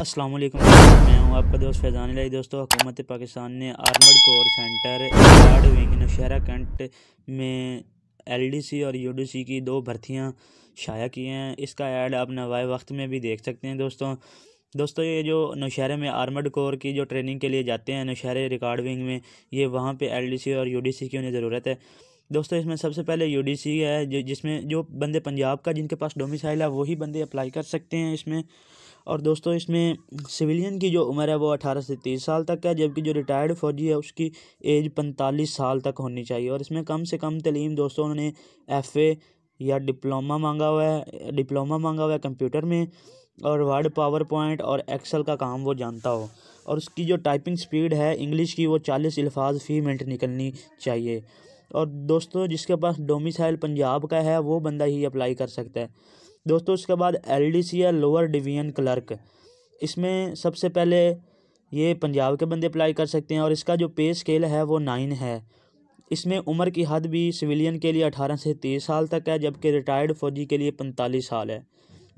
अस्सलाम वालेकुम मैं हूं आपका दोस्त फैज़ान लाई दोस्तों हुकूमत पाकिस्तान ने armed corps centre third wing Nowshera cantt में एलडीसी और यूडीसी की दो भर्तियाँ शाया किए हैं इसका ऐड आप नवाए वक्त में भी देख सकते हैं दोस्तों दोस्तों ये जो नौशहरे में आर्मड कोर की जो ट्रेनिंग के लिए जाते हैं नौशहरे रिकॉर्ड विंग में ये वहाँ डी सी और सी की उन्हें ज़रूरत है दोस्तों इसमें सबसे पहले यू है जो जिसमें जो बंदे पंजाब का जिनके पास डोमिसाइल है वही बंदे अप्लाई कर सकते हैं इसमें और दोस्तों इसमें सिविलियन की जो उम्र है वो अठारह से तीस साल तक है जबकि जो रिटायर्ड फौजी है उसकी एज पैंतालीस साल तक होनी चाहिए और इसमें कम से कम तलीम दोस्तों उन्होंने एफ़ ए या डिप्लोमा मांगा हुआ है डिप्लोमा मांगा हुआ है कंप्यूटर में और वर्ड पावर पॉइंट और एक्सेल का काम वो जानता हो और उसकी जो टाइपिंग स्पीड है इंग्लिश की वो चालीस अल्फाज फ़ी मिनट निकलनी चाहिए और दोस्तों जिसके पास डोमिसाइल पंजाब का है वो बंदा ही अप्लाई कर सकता है दोस्तों उसके बाद एल या लोअर डिवीजन क्लर्क इसमें सबसे पहले ये पंजाब के बंदे अप्लाई कर सकते हैं और इसका जो पे स्केल है वो नाइन है इसमें उम्र की हद भी सिविलियन के लिए अठारह से तीस साल तक है जबकि रिटायर्ड फ़ौजी के लिए पैंतालीस साल है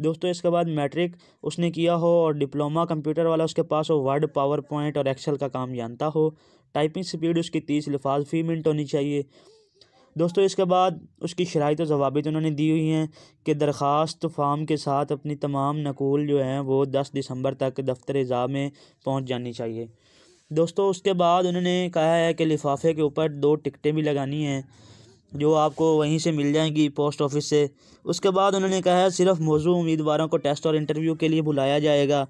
दोस्तों इसके बाद मैट्रिक उसने किया हो और डिप्लोमा कंप्यूटर वाला उसके पास हो वर्ड पावर पॉइंट और एक्सेल का काम जानता हो टाइपिंग स्पीड उसकी तीस लिफाज फी मिनट होनी चाहिए दोस्तों इसके बाद उसकी शराइ तो, तो उन्होंने दी हुई हैं कि दरख्वास्त फार्म के साथ अपनी तमाम नकूल जो हैं वो दस दिसंबर तक दफ्तर ज़ा में पहुँच जानी चाहिए दोस्तों उसके बाद उन्होंने कहा है कि लिफाफे के ऊपर दो टिकटें भी लगानी हैं जो आपको वहीं से मिल जाएंगी पोस्ट ऑफिस से उसके बाद उन्होंने कहा है सिर्फ मौजू उम्मीदवारों को टेस्ट और इंटरव्यू के लिए बुलाया जाएगा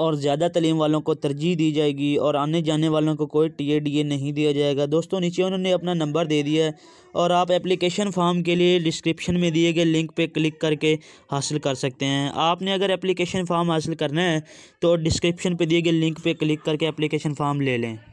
और ज़्यादा तलीम वालों को तरजीह दी जाएगी और आने जाने वालों को कोई टी ए डी ए नहीं दिया जाएगा दोस्तों नीचे उन्होंने अपना नंबर दे दिया है और आप एप्लीकेशन फॉर्म के लिए डिस्क्रिप्शन में दिए गए लिंक पे क्लिक करके हासिल कर सकते हैं आपने अगर एप्लीकेशन फ़ाम हासिल करना है तो डिस्क्रिप्शन पे दिए गए लिंक पे क्लिक करके एप्लीकेशन फ़ाम ले लें